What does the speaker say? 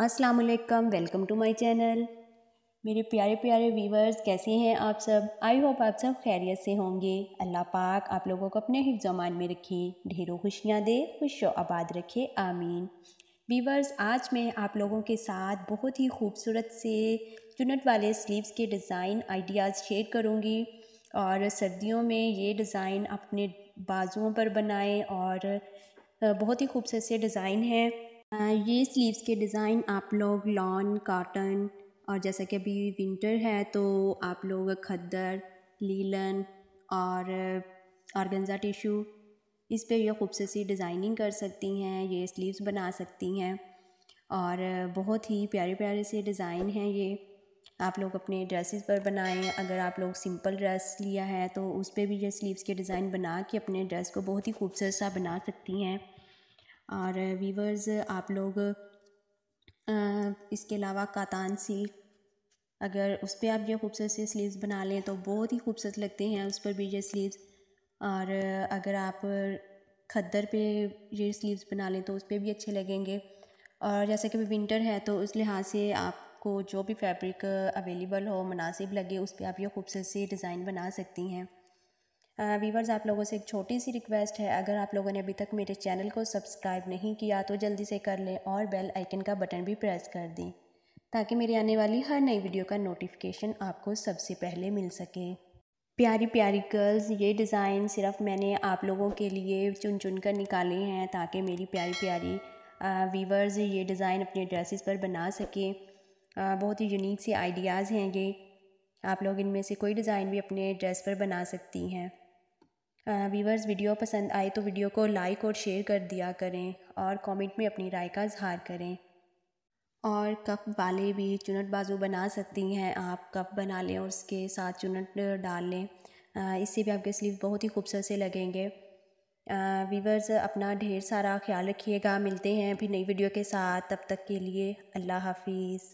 अस्सलाम वालेकुम welcome to my channel मेरे प्यारे प्यारे व्यूवर्स कैसे हैं आप सब आई होप आप सब खैरियत से होंगे अल्लाह पाक आप लोगों को अपने हिफ्जमान में रखे ढेरों खुशियाँ दे खुश आबाद रखे आमीन व्यूवर्स आज मैं आप लोगों के साथ बहुत ही खूबसूरत से चुनट वाले स्लीव्स के डिज़ाइन आइडियाज़ शेयर करूँगी और सर्दियों में ये डिज़ाइन अपने बाजुओं पर बनाएं और बहुत ही खूबसूरत से डिज़ाइन है ये स्लीव्स के डिज़ाइन आप लोग लॉन काटन और जैसा कि अभी विंटर है तो आप लोग खद्दर लीलन और ऑर्गेन्जा टिशू इस पे ये खूबसूरत सी डिज़ाइनिंग कर सकती हैं ये स्लीव्स बना सकती हैं और बहुत ही प्यारे प्यारे से डिज़ाइन हैं ये आप लोग अपने ड्रेसेस पर बनाएं अगर आप लोग सिंपल ड्रेस लिया है तो उस पर भी ये स्लीव्स के डिज़ाइन बना के अपने ड्रेस को बहुत ही खूबसूरत सा बना सकती हैं और वीवर्स आप लोग इसके अलावा कातान सिल्क अगर उस पर आप जो खूबसूरत से स्लीव्स बना लें तो बहुत ही खूबसूरत लगते हैं उस पर भी ये स्लीव्स और अगर आप खद्दर पे ये स्लीव्स बना लें तो उस पर भी अच्छे लगेंगे और जैसे कि विंटर है तो उस लिहाज से आपको जो भी फैब्रिक अवेलेबल हो मुनासिब लगे उस पर आप ये खूबसूरत सी डिज़ाइन बना सकती हैं वीवर्स आप लोगों से एक छोटी सी रिक्वेस्ट है अगर आप लोगों ने अभी तक मेरे चैनल को सब्सक्राइब नहीं किया तो जल्दी से कर लें और बेल आइकन का बटन भी प्रेस कर दें ताकि मेरी आने वाली हर नई वीडियो का नोटिफिकेशन आपको सबसे पहले मिल सके प्यारी प्यारी गर्ल्स ये डिज़ाइन सिर्फ मैंने आप लोगों के लिए चुन चुन कर निकाले हैं ताकि मेरी प्यारी प्यारी वीवर्स ये डिज़ाइन अपने ड्रेसेस पर बना सकें बहुत ही यूनिक से आइडियाज़ हैं ये आप लोग इनमें से कोई डिज़ाइन भी अपने ड्रेस पर बना सकती हैं व्यूवर्स वीडियो पसंद आए तो वीडियो को लाइक और शेयर कर दिया करें और कमेंट में अपनी राय का इजहार करें और कप वाले भी चुनट बाजू बना सकती हैं आप कप बना लें और उसके साथ चुनट डाल लें इससे भी आपके स्लीव बहुत ही खूबसूरत से लगेंगे वीवर्स अपना ढेर सारा ख्याल रखिएगा मिलते हैं फिर नई वीडियो के साथ तब तक के लिए अल्लाह हाफिज़